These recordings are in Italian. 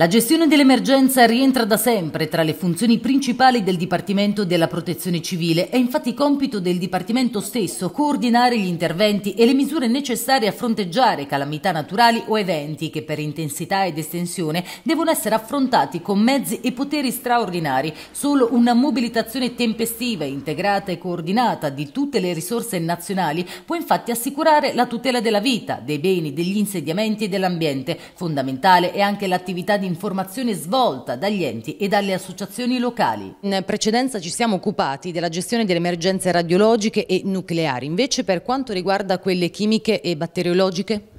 La gestione dell'emergenza rientra da sempre tra le funzioni principali del Dipartimento della Protezione Civile. È infatti compito del Dipartimento stesso coordinare gli interventi e le misure necessarie a fronteggiare calamità naturali o eventi che per intensità ed estensione devono essere affrontati con mezzi e poteri straordinari. Solo una mobilitazione tempestiva, integrata e coordinata di tutte le risorse nazionali può infatti assicurare la tutela della vita, dei beni, degli insediamenti e dell'ambiente. Fondamentale è anche l'attività di informazione svolta dagli enti e dalle associazioni locali. In precedenza ci siamo occupati della gestione delle emergenze radiologiche e nucleari, invece per quanto riguarda quelle chimiche e batteriologiche?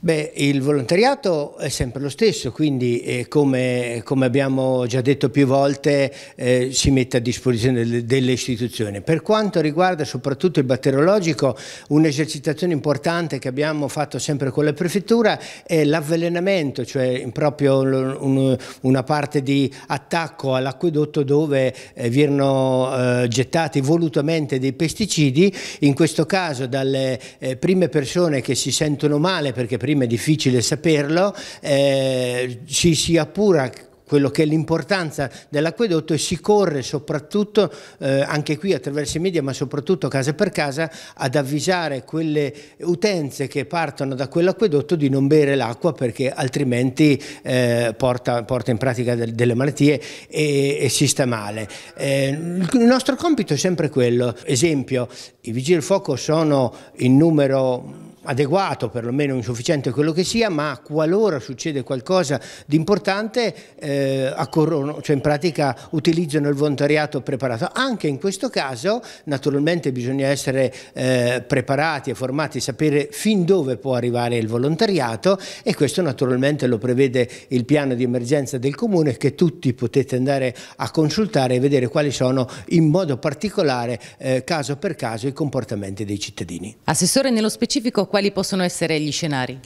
Beh, il volontariato è sempre lo stesso, quindi eh, come, come, abbiamo già detto più volte eh, si mette a disposizione delle, delle, istituzioni. Per quanto riguarda soprattutto il batteriologico, un'esercitazione importante che abbiamo fatto sempre con la prefettura è l'avvelenamento, cioè proprio un, una parte di attacco all'acquedotto dove eh, vi erano eh, gettati volutamente dei pesticidi, in questo caso dalle eh, prime persone che si sentono male male, perché prima è difficile saperlo, eh, si, si appura quello che è l'importanza dell'acquedotto e si corre soprattutto eh, anche qui attraverso i media ma soprattutto casa per casa ad avvisare quelle utenze che partono da quell'acquedotto di non bere l'acqua perché altrimenti eh, porta, porta, in pratica del, delle malattie e, e, si sta male. Eh, il nostro compito è sempre quello, esempio i vigili del fuoco sono in numero adeguato, perlomeno insufficiente quello che sia, ma qualora succede qualcosa di importante eh, accorrono, cioè in pratica utilizzano il volontariato preparato. Anche in questo caso naturalmente bisogna essere eh, preparati e formati, sapere fin dove può arrivare il volontariato e questo naturalmente lo prevede il piano di emergenza del comune che tutti potete andare a consultare e vedere quali sono in modo particolare eh, caso per caso i comportamenti dei cittadini. Assessore nello specifico quali possono essere gli scenari?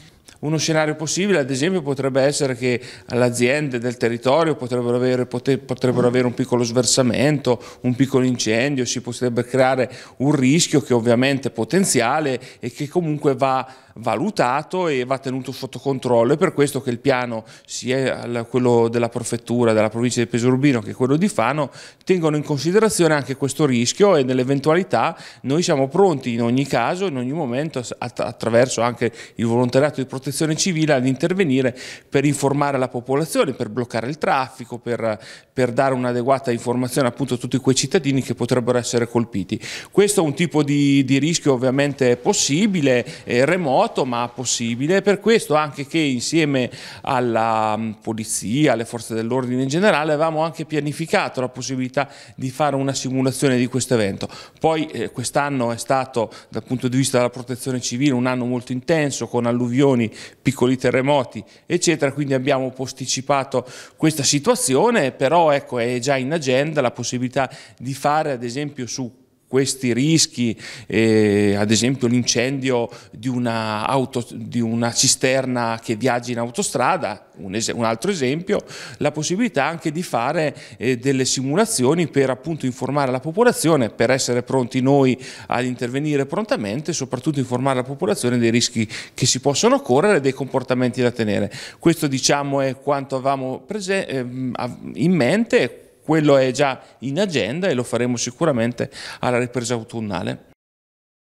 Uno scenario possibile ad esempio potrebbe essere che le aziende del territorio potrebbero avere, potrebbero avere, un piccolo sversamento, un piccolo incendio, si potrebbe creare un rischio che ovviamente è potenziale e che comunque va valutato e va tenuto sotto controllo. È per questo che il piano, sia quello della prefettura, della provincia di Pesorurbino che quello di Fano, tengono in considerazione anche questo rischio e nell'eventualità noi siamo pronti in ogni caso, in ogni momento, attraverso anche il volontariato di protezione civile ad intervenire per informare la popolazione, per bloccare il traffico, per, per dare un'adeguata informazione appunto a tutti quei cittadini che potrebbero essere colpiti. Questo è un tipo di, di rischio ovviamente possibile, eh, remoto, remoto ma possibile, per questo anche che insieme alla mm, polizia, alle forze dell'ordine in generale avevamo anche pianificato la possibilità di fare una simulazione di questo evento. Poi eh, quest'anno è stato dal punto di vista della protezione civile un anno molto intenso con alluvioni, piccoli terremoti eccetera, quindi abbiamo posticipato questa situazione, però ecco è già in agenda la possibilità di fare ad esempio su questi rischi, eh, ad esempio l'incendio di, di, una cisterna che viaggi in autostrada, un, un altro esempio, la possibilità anche di fare eh, delle simulazioni per appunto informare la popolazione, per essere pronti noi ad intervenire prontamente e soprattutto informare la popolazione dei rischi che si possono correre e dei comportamenti da tenere. Questo diciamo è quanto avevamo ehm, in mente, quello è già in agenda e lo faremo sicuramente alla ripresa autunnale.